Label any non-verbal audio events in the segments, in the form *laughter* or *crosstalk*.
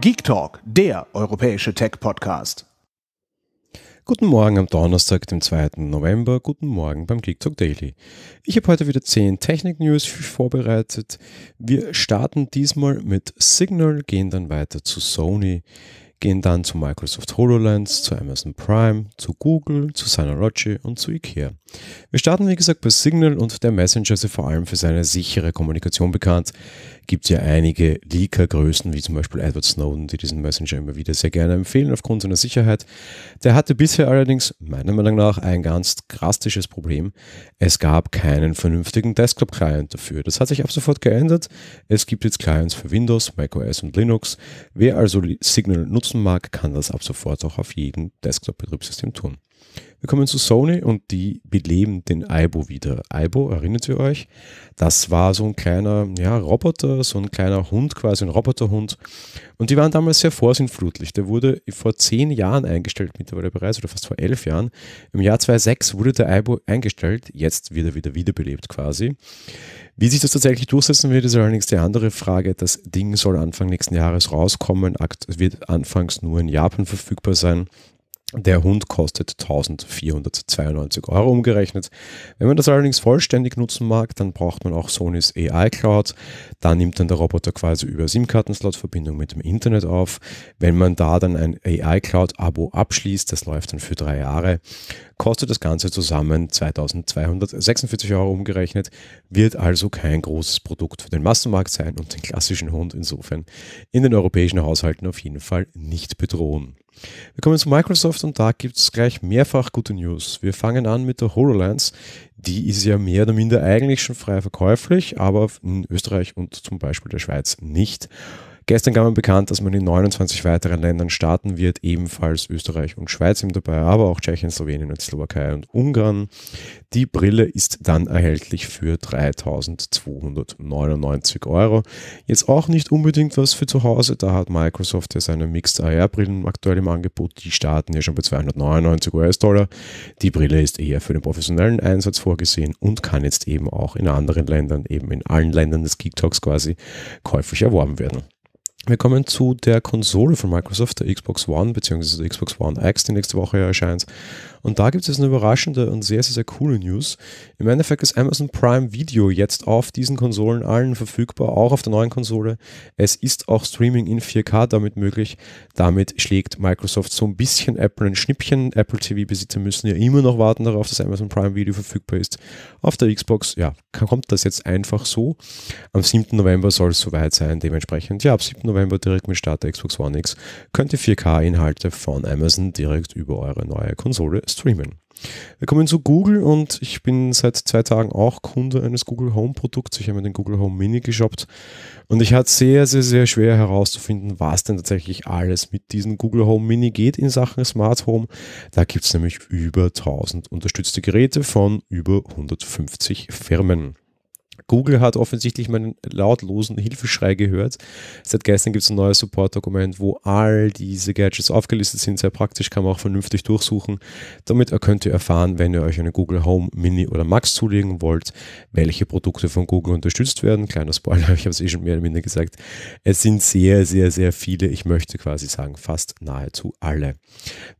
Geek Talk, der europäische Tech-Podcast. Guten Morgen am Donnerstag, dem 2. November. Guten Morgen beim Geek Talk Daily. Ich habe heute wieder 10 Technik-News vorbereitet. Wir starten diesmal mit Signal, gehen dann weiter zu Sony, gehen dann zu Microsoft HoloLens, zu Amazon Prime, zu Google, zu Synology und zu IKEA. Wir starten wie gesagt bei Signal und der Messenger ist vor allem für seine sichere Kommunikation bekannt gibt es ja einige Leaker-Größen, wie zum Beispiel Edward Snowden, die diesen Messenger immer wieder sehr gerne empfehlen aufgrund seiner Sicherheit. Der hatte bisher allerdings meiner Meinung nach ein ganz drastisches Problem. Es gab keinen vernünftigen Desktop-Client dafür. Das hat sich ab sofort geändert. Es gibt jetzt Clients für Windows, macOS und Linux. Wer also Signal nutzen mag, kann das ab sofort auch auf jedem Desktop-Betriebssystem tun. Wir kommen zu Sony und die beleben den Aibo wieder. Aibo, erinnert ihr euch? Das war so ein kleiner ja, Roboter, so ein kleiner Hund, quasi ein Roboterhund. Und die waren damals sehr vorsintflutlich. Der wurde vor zehn Jahren eingestellt, mittlerweile bereits, oder fast vor elf Jahren. Im Jahr 2006 wurde der Aibo eingestellt, jetzt wird er wieder wiederbelebt quasi. Wie sich das tatsächlich durchsetzen wird, ist allerdings die andere Frage. Das Ding soll Anfang nächsten Jahres rauskommen, wird anfangs nur in Japan verfügbar sein. Der Hund kostet 1492 Euro umgerechnet. Wenn man das allerdings vollständig nutzen mag, dann braucht man auch Sonys AI Cloud. Da nimmt dann der Roboter quasi über SIM-Kartenslot Verbindung mit dem Internet auf. Wenn man da dann ein AI Cloud Abo abschließt, das läuft dann für drei Jahre, kostet das Ganze zusammen 2246 Euro umgerechnet, wird also kein großes Produkt für den Massenmarkt sein und den klassischen Hund insofern in den europäischen Haushalten auf jeden Fall nicht bedrohen. Wir kommen zu Microsoft und da gibt es gleich mehrfach gute News. Wir fangen an mit der HoloLens. Die ist ja mehr oder minder eigentlich schon frei verkäuflich, aber in Österreich und zum Beispiel der Schweiz nicht. Gestern kam man bekannt, dass man in 29 weiteren Ländern starten wird, ebenfalls Österreich und Schweiz sind dabei, aber auch Tschechien, Slowenien und Slowakei und Ungarn. Die Brille ist dann erhältlich für 3.299 Euro. Jetzt auch nicht unbedingt was für zu Hause, da hat Microsoft ja seine Mixed AR-Brillen aktuell im Angebot, die starten ja schon bei 299 US-Dollar. Die Brille ist eher für den professionellen Einsatz vorgesehen und kann jetzt eben auch in anderen Ländern, eben in allen Ländern des Geek Talks quasi käuflich erworben werden. Wir kommen zu der Konsole von Microsoft, der Xbox One bzw. der Xbox One X, die nächste Woche erscheint. Und da gibt es jetzt eine überraschende und sehr, sehr, sehr coole News. Im Endeffekt ist Amazon Prime Video jetzt auf diesen Konsolen allen verfügbar, auch auf der neuen Konsole. Es ist auch Streaming in 4K damit möglich. Damit schlägt Microsoft so ein bisschen Apple ein Schnippchen. Apple TV-Besitzer müssen ja immer noch warten darauf, dass Amazon Prime Video verfügbar ist. Auf der Xbox, ja, kommt das jetzt einfach so. Am 7. November soll es soweit sein, dementsprechend. Ja, ab 7. November direkt mit Start der Xbox One X könnt ihr 4K-Inhalte von Amazon direkt über eure neue Konsole streamen. Wir kommen zu Google und ich bin seit zwei Tagen auch Kunde eines Google Home Produkts. Ich habe mir den Google Home Mini geshoppt und ich hatte sehr, sehr, sehr schwer herauszufinden, was denn tatsächlich alles mit diesem Google Home Mini geht in Sachen Smart Home. Da gibt es nämlich über 1000 unterstützte Geräte von über 150 Firmen. Google hat offensichtlich meinen lautlosen Hilfeschrei gehört. Seit gestern gibt es ein neues Support-Dokument, wo all diese Gadgets aufgelistet sind. Sehr praktisch, kann man auch vernünftig durchsuchen. Damit könnt ihr erfahren, wenn ihr euch eine Google Home Mini oder Max zulegen wollt, welche Produkte von Google unterstützt werden. Kleiner Spoiler, *laughs* ich habe es eh schon mehr oder minder gesagt. Es sind sehr, sehr, sehr viele. Ich möchte quasi sagen, fast nahezu alle.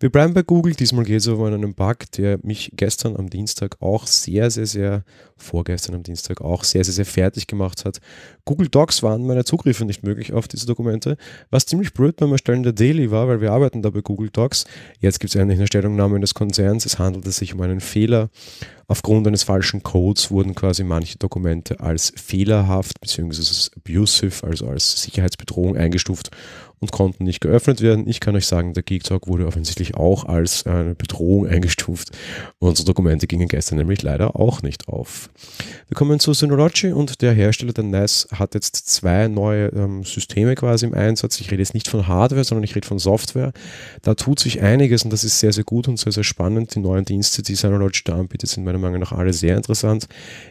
Wir bleiben bei Google. Diesmal geht es aber um einen Bug, der mich gestern am Dienstag auch sehr, sehr, sehr vorgestern am Dienstag auch sehr, sehr, sehr fertig gemacht hat Google Docs waren meine Zugriffe nicht möglich auf diese Dokumente, was ziemlich blöd beim Erstellen der Daily war, weil wir arbeiten da bei Google Docs. Jetzt gibt es endlich eine Stellungnahme des Konzerns. Es handelte sich um einen Fehler. Aufgrund eines falschen Codes wurden quasi manche Dokumente als fehlerhaft bzw. abusive, also als Sicherheitsbedrohung eingestuft und konnten nicht geöffnet werden. Ich kann euch sagen, der Geek Talk wurde offensichtlich auch als eine Bedrohung eingestuft. Unsere Dokumente gingen gestern nämlich leider auch nicht auf. Wir kommen zu Synology und der Hersteller der NAS e hat jetzt zwei neue ähm, Systeme quasi im Einsatz. Ich rede jetzt nicht von Hardware, sondern ich rede von Software. Da tut sich einiges und das ist sehr, sehr gut und sehr, sehr spannend. Die neuen Dienste, die Synology da anbietet, sind meiner Meinung nach alle sehr interessant.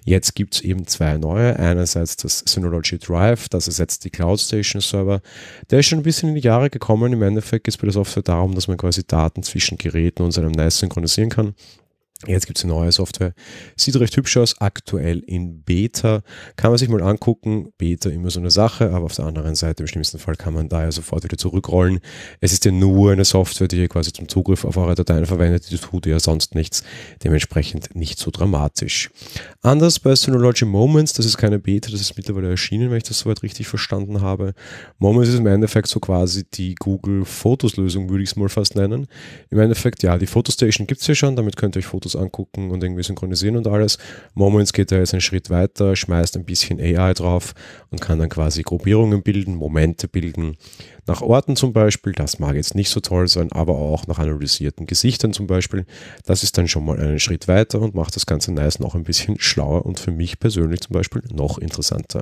Jetzt gibt es eben zwei neue. Einerseits das Synology Drive, das ersetzt die Cloud Station Server. Der ist schon ein bisschen in die Jahre gekommen. Im Endeffekt geht es bei der Software darum, dass man quasi Daten zwischen Geräten und seinem NAS synchronisieren kann. Jetzt gibt es eine neue Software. Sieht recht hübsch aus, aktuell in Beta. Kann man sich mal angucken. Beta immer so eine Sache, aber auf der anderen Seite, im schlimmsten Fall, kann man da ja sofort wieder zurückrollen. Es ist ja nur eine Software, die ihr quasi zum Zugriff auf eure Dateien verwendet. Die tut ja sonst nichts. Dementsprechend nicht so dramatisch. Anders bei Synology Moments, das ist keine Beta, das ist mittlerweile erschienen, wenn ich das soweit richtig verstanden habe. Moments ist im Endeffekt so quasi die Google Fotos-Lösung, würde ich es mal fast nennen. Im Endeffekt, ja, die Fotostation gibt es ja schon, damit könnt ihr euch Fotos Videos angucken und irgendwie synchronisieren und alles. Moments geht da jetzt einen Schritt weiter, schmeißt ein bisschen AI drauf und kann dann quasi Gruppierungen bilden, Momente bilden. Nach Orten zum Beispiel, das mag jetzt nicht so toll sein, aber auch nach analysierten Gesichtern zum Beispiel. Das ist dann schon mal einen Schritt weiter und macht das Ganze nice noch ein bisschen schlauer und für mich persönlich zum Beispiel noch interessanter.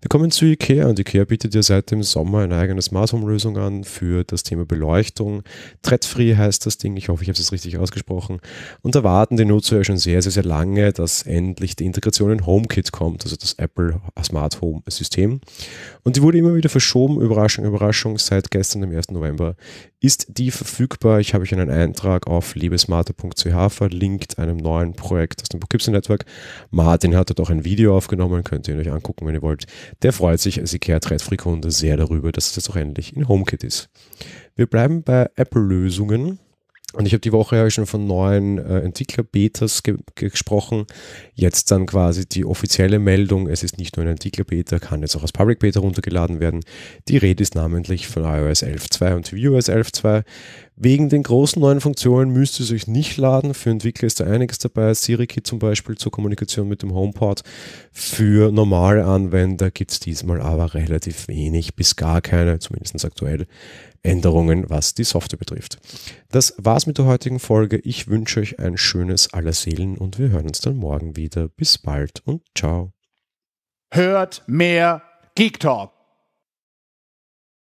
Wir kommen zu IKEA und IKEA bietet ja seit dem Sommer eine eigene Smart Home Lösung an für das Thema Beleuchtung. Threadfree heißt das Ding, ich hoffe, ich habe es richtig ausgesprochen. Und da erwarten die Nutzer ja schon sehr, sehr, sehr lange, dass endlich die Integration in HomeKit kommt, also das Apple Smart Home System. Und die wurde immer wieder verschoben, Überraschung, Überraschung, seit gestern, dem 1. November, ist die verfügbar. Ich habe euch einen Eintrag auf liebesmarter.ch verlinkt, einem neuen Projekt aus dem Poughkeepsie Network. Martin hat dort auch ein Video aufgenommen, könnt ihr ihn euch angucken, wenn ihr wollt. Der freut sich als ikea trade free sehr darüber, dass es jetzt auch endlich in HomeKit ist. Wir bleiben bei Apple-Lösungen und ich habe die Woche ja schon von neuen äh, Entwickler-Betas ge gesprochen. Jetzt dann quasi die offizielle Meldung, es ist nicht nur ein Entwickler-Beta, kann jetzt auch als Public-Beta runtergeladen werden. Die Rede ist namentlich von iOS 11.2 und iOS 11.2. Wegen den großen neuen Funktionen müsst ihr es euch nicht laden. Für Entwickler ist da einiges dabei. SiriKit zum Beispiel zur Kommunikation mit dem HomePod. Für normale Anwender gibt es diesmal aber relativ wenig bis gar keine, zumindest aktuell, Änderungen, was die Software betrifft. Das war's mit der heutigen Folge. Ich wünsche euch ein schönes aller Seelen und wir hören uns dann morgen wieder. Bis bald und ciao. Hört mehr Geek Talk.